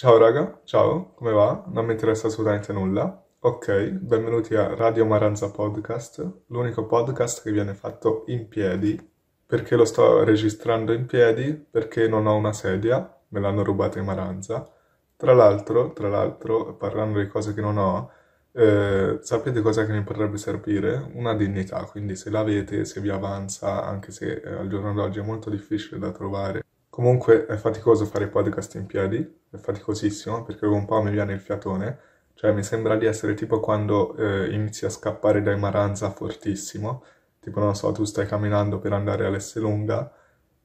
Ciao raga, ciao, come va? Non mi interessa assolutamente nulla. Ok, benvenuti a Radio Maranza Podcast, l'unico podcast che viene fatto in piedi, perché lo sto registrando in piedi, perché non ho una sedia, me l'hanno rubata in Maranza. Tra l'altro, tra l'altro, parlando di cose che non ho, eh, sapete cosa che mi potrebbe servire? Una dignità, quindi se l'avete, se vi avanza, anche se eh, al giorno d'oggi è molto difficile da trovare, Comunque è faticoso fare i podcast in piedi, è faticosissimo perché un po' mi viene il fiatone, cioè mi sembra di essere tipo quando eh, inizi a scappare dai Maranza fortissimo, tipo non so, tu stai camminando per andare all'Esselunga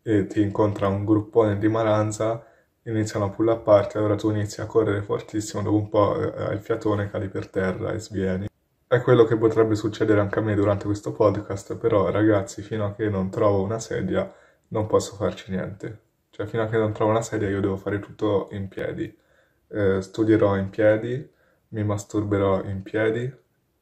e ti incontra un gruppone di Maranza, iniziano a pull up party, allora tu inizi a correre fortissimo, dopo un po' eh, hai il fiatone, cadi per terra e svieni. È quello che potrebbe succedere anche a me durante questo podcast, però ragazzi, fino a che non trovo una sedia non posso farci niente. Cioè, fino a che non trovo una sedia, io devo fare tutto in piedi. Eh, studierò in piedi, mi masturberò in piedi,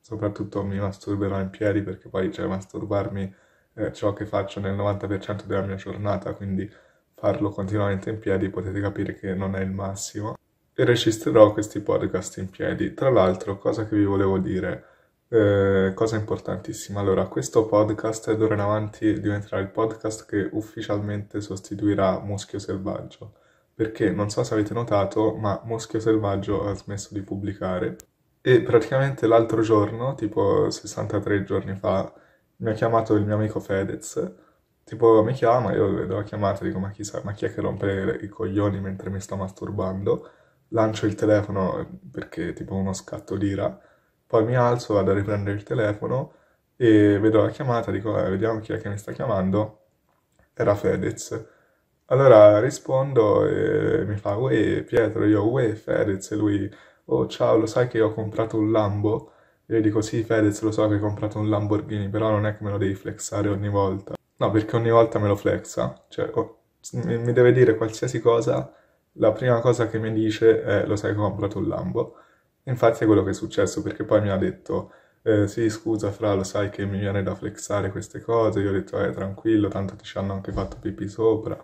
soprattutto mi masturberò in piedi perché poi, cioè, masturbarmi è eh, ciò che faccio nel 90% della mia giornata, quindi farlo continuamente in piedi potete capire che non è il massimo. E registrerò questi podcast in piedi. Tra l'altro, cosa che vi volevo dire eh, cosa importantissima, allora questo podcast d'ora in avanti diventerà il podcast che ufficialmente sostituirà Muschio Selvaggio, perché non so se avete notato, ma Muschio Selvaggio ha smesso di pubblicare e praticamente l'altro giorno, tipo 63 giorni fa, mi ha chiamato il mio amico Fedez, tipo mi chiama, io vedo la chiamata, dico ma, chissà, ma chi è che rompe i coglioni mentre mi sto masturbando, lancio il telefono perché tipo uno scatto d'ira poi mi alzo, vado a riprendere il telefono e vedo la chiamata, dico eh, vediamo chi è che mi sta chiamando. Era Fedez. Allora rispondo e mi fa uè Pietro, io uè Fedez e lui oh ciao lo sai che ho comprato un Lambo? E io dico sì Fedez lo so che hai comprato un Lamborghini però non è che me lo devi flexare ogni volta. No perché ogni volta me lo flexa, cioè oh, mi deve dire qualsiasi cosa la prima cosa che mi dice è lo sai che ho comprato un Lambo Infatti è quello che è successo, perché poi mi ha detto eh, sì, scusa Fra, lo sai che mi viene da flexare queste cose, io ho detto eh, tranquillo, tanto ti ci hanno anche fatto pipì sopra.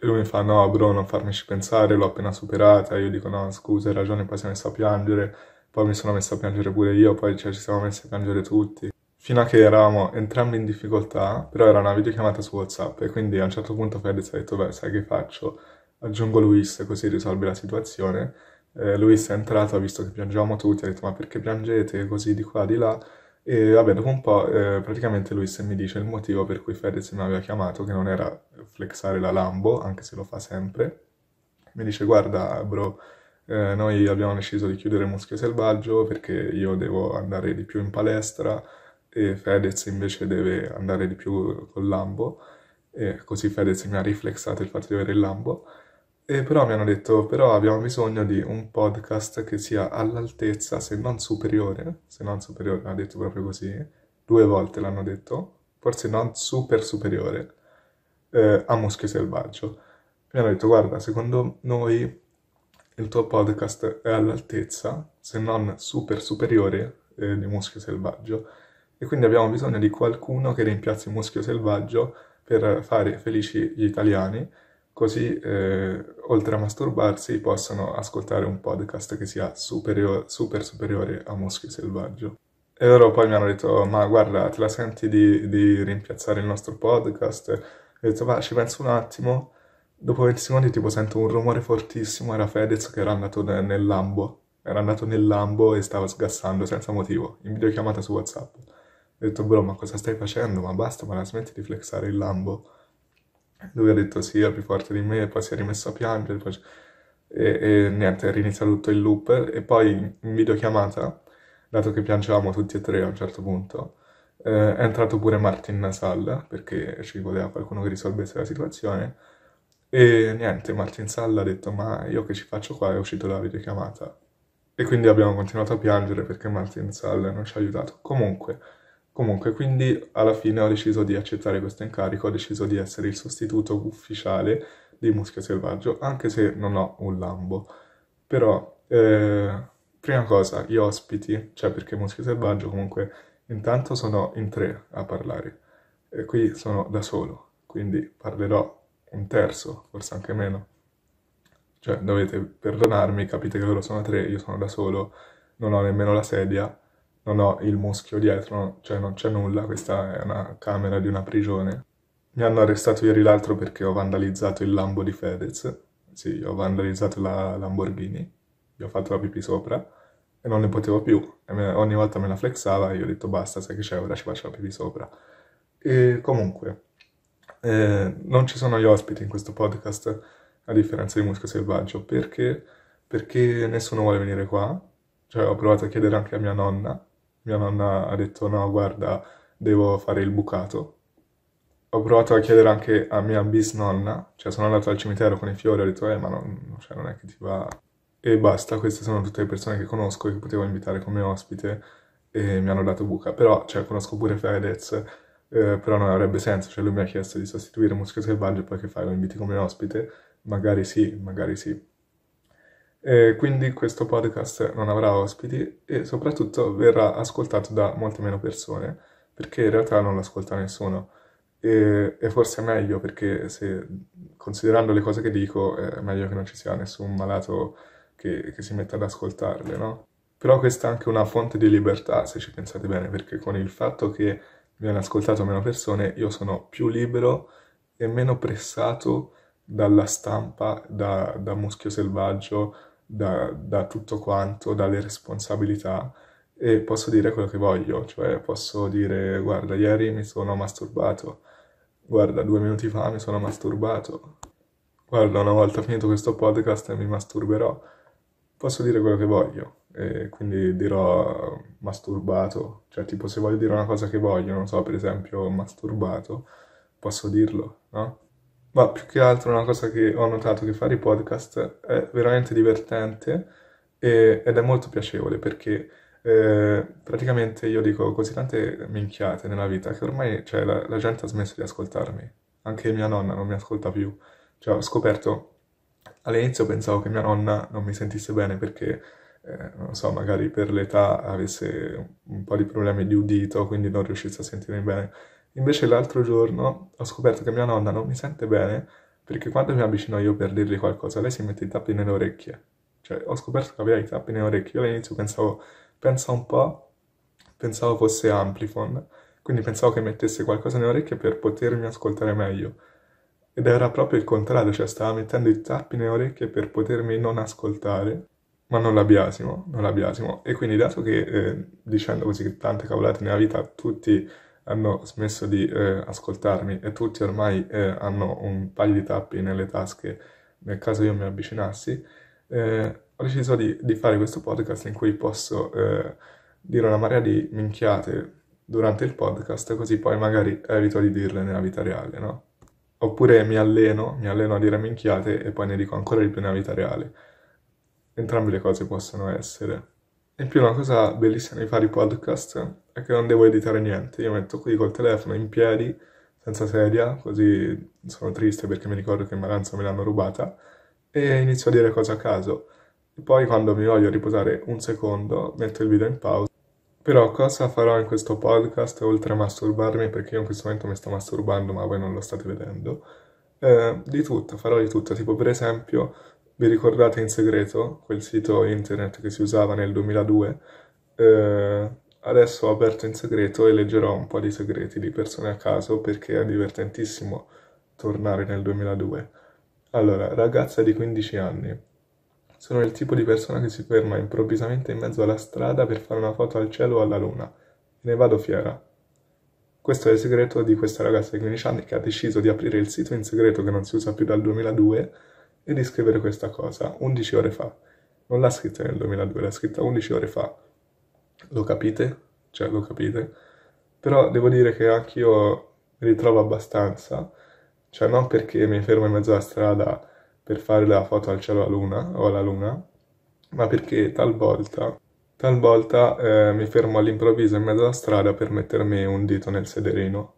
E lui mi fa no bro, non farmici pensare, l'ho appena superata, io dico no scusa, hai ragione, poi si è messo a piangere, poi mi sono messo a piangere pure io, poi cioè, ci siamo messi a piangere tutti fino a che eravamo entrambi in difficoltà, però era una videochiamata su WhatsApp e quindi a un certo punto Fedez ha detto, beh, sai che faccio? Aggiungo Luis così risolve la situazione eh, Luis è entrato, ha visto che piangevamo tutti, ha detto ma perché piangete così di qua, di là? E vabbè, dopo un po' eh, praticamente Luis mi dice il motivo per cui Fedez mi aveva chiamato, che non era flexare la Lambo, anche se lo fa sempre. Mi dice guarda bro, eh, noi abbiamo deciso di chiudere Muschio Selvaggio perché io devo andare di più in palestra e Fedez invece deve andare di più col Lambo. E così Fedez mi ha riflexato il fatto di avere il Lambo. E però mi hanno detto, però abbiamo bisogno di un podcast che sia all'altezza, se non superiore, se non superiore, ha detto proprio così, due volte l'hanno detto, forse non super superiore, eh, a Muschio Selvaggio. Mi hanno detto, guarda, secondo noi il tuo podcast è all'altezza, se non super superiore, eh, di Muschio Selvaggio. E quindi abbiamo bisogno di qualcuno che rimpiazzi Muschio Selvaggio per fare felici gli italiani così eh, oltre a masturbarsi possono ascoltare un podcast che sia superio- super superiore a Muschio Selvaggio. E loro poi mi hanno detto, ma guarda, te la senti di, di rimpiazzare il nostro podcast? E ho detto, va, ci penso un attimo. Dopo 20 secondi tipo sento un rumore fortissimo, era Fedez che era andato ne- nel lambo. Era andato nel lambo e stava sgassando senza motivo, in videochiamata su Whatsapp. Ho detto, bro, ma cosa stai facendo? Ma basta, ma la smetti di flexare il lambo. Lui ha detto sì, è più forte di me, e poi si è rimesso a piangere, poi... e, e niente, è riniziato tutto il loop. E poi in videochiamata, dato che piangevamo tutti e tre a un certo punto, eh, è entrato pure Martin in perché ci voleva qualcuno che risolvesse la situazione. E niente, Martin Salla ha detto ma io che ci faccio qua, è uscito dalla videochiamata. E quindi abbiamo continuato a piangere perché Martin Salla non ci ha aiutato. Comunque... Comunque, quindi alla fine ho deciso di accettare questo incarico, ho deciso di essere il sostituto ufficiale di Muschio Selvaggio, anche se non ho un lambo. Però, eh, prima cosa, gli ospiti, cioè perché Muschio Selvaggio comunque intanto sono in tre a parlare. E qui sono da solo, quindi parlerò un terzo, forse anche meno. Cioè, dovete perdonarmi, capite che loro sono tre, io sono da solo, non ho nemmeno la sedia, non ho il muschio dietro, cioè non c'è nulla, questa è una camera di una prigione. Mi hanno arrestato ieri l'altro perché ho vandalizzato il Lambo di Fedez, sì, ho vandalizzato la Lamborghini, gli ho fatto la pipì sopra e non ne potevo più. Me, ogni volta me la flexava e io ho detto basta, sai che c'è, ora ci faccio la pipì sopra. E comunque, eh, non ci sono gli ospiti in questo podcast, a differenza di Muschio Selvaggio, perché? Perché nessuno vuole venire qua, cioè ho provato a chiedere anche a mia nonna, mia nonna ha detto no, guarda, devo fare il bucato. Ho provato a chiedere anche a mia bisnonna, cioè sono andato al cimitero con i fiori, ho detto eh ma non, cioè, non è che ti va... E basta, queste sono tutte le persone che conosco e che potevo invitare come ospite e mi hanno dato buca. Però, cioè, conosco pure Fedez, eh, però non avrebbe senso, cioè lui mi ha chiesto di sostituire Musica Selvaggia e poi che fai, lo inviti come ospite? Magari sì, magari sì. Eh, quindi questo podcast non avrà ospiti e soprattutto verrà ascoltato da molte meno persone, perché in realtà non l'ascolta nessuno. E, e forse è meglio perché se, considerando le cose che dico è meglio che non ci sia nessun malato che, che si metta ad ascoltarle, no? Però questa è anche una fonte di libertà, se ci pensate bene, perché con il fatto che viene ascoltato meno persone, io sono più libero e meno pressato dalla stampa, da, da muschio selvaggio, da, da tutto quanto, dalle responsabilità e posso dire quello che voglio, cioè posso dire guarda ieri mi sono masturbato, guarda due minuti fa mi sono masturbato, guarda una volta finito questo podcast mi masturberò, posso dire quello che voglio e quindi dirò masturbato, cioè tipo se voglio dire una cosa che voglio, non so per esempio masturbato, posso dirlo, no? Ma più che altro una cosa che ho notato che fare i podcast è veramente divertente e- ed è molto piacevole perché eh, praticamente io dico così tante minchiate nella vita che ormai cioè, la, la gente ha smesso di ascoltarmi. Anche mia nonna non mi ascolta più. Cioè, ho scoperto all'inizio pensavo che mia nonna non mi sentisse bene perché, eh, non so, magari per l'età avesse un po' di problemi di udito, quindi non riuscisse a sentirmi bene Invece l'altro giorno ho scoperto che mia nonna non mi sente bene perché quando mi avvicino io per dirgli qualcosa, lei si mette i tappi nelle orecchie. Cioè, ho scoperto che aveva i tappi nelle orecchie. Io all'inizio pensavo, pensa un po', pensavo fosse Amplifon, quindi pensavo che mettesse qualcosa nelle orecchie per potermi ascoltare meglio. Ed era proprio il contrario, cioè stava mettendo i tappi nelle orecchie per potermi non ascoltare, ma non la biasimo, non la biasimo. E quindi dato che, eh, dicendo così tante cavolate nella vita, tutti hanno smesso di eh, ascoltarmi e tutti ormai eh, hanno un paio di tappi nelle tasche nel caso io mi avvicinassi, eh, ho deciso di, di, fare questo podcast in cui posso eh, dire una marea di minchiate durante il podcast, così poi magari evito di dirle nella vita reale, no? Oppure mi alleno, mi alleno a dire minchiate e poi ne dico ancora di più nella vita reale. Entrambe le cose possono essere. In più una cosa bellissima di fare i podcast è che non devo editare niente, io metto qui col telefono in piedi, senza sedia, così sono triste perché mi ricordo che in Maranza me l'hanno rubata, e inizio a dire cose a caso. E poi quando mi voglio riposare un secondo metto il video in pausa. Però cosa farò in questo podcast oltre a masturbarmi, perché io in questo momento mi sto masturbando ma voi non lo state vedendo, eh, di tutto, farò di tutto, tipo per esempio vi ricordate in segreto quel sito internet che si usava nel 2002? Eh, adesso ho aperto in segreto e leggerò un po' di segreti di persone a caso perché è divertentissimo tornare nel 2002. Allora, ragazza di 15 anni. Sono il tipo di persona che si ferma improvvisamente in mezzo alla strada per fare una foto al cielo o alla luna. Ne vado fiera. Questo è il segreto di questa ragazza di 15 anni che ha deciso di aprire il sito in segreto che non si usa più dal 2002 e di scrivere questa cosa 11 ore fa. Non l'ha scritta nel 2002, l'ha scritta 11 ore fa. Lo capite? Cioè, lo capite? Però devo dire che anch'io mi ritrovo abbastanza, cioè non perché mi fermo in mezzo alla strada per fare la foto al cielo a luna o alla luna, ma perché talvolta, talvolta eh, mi fermo all'improvviso in mezzo alla strada per mettermi un dito nel sederino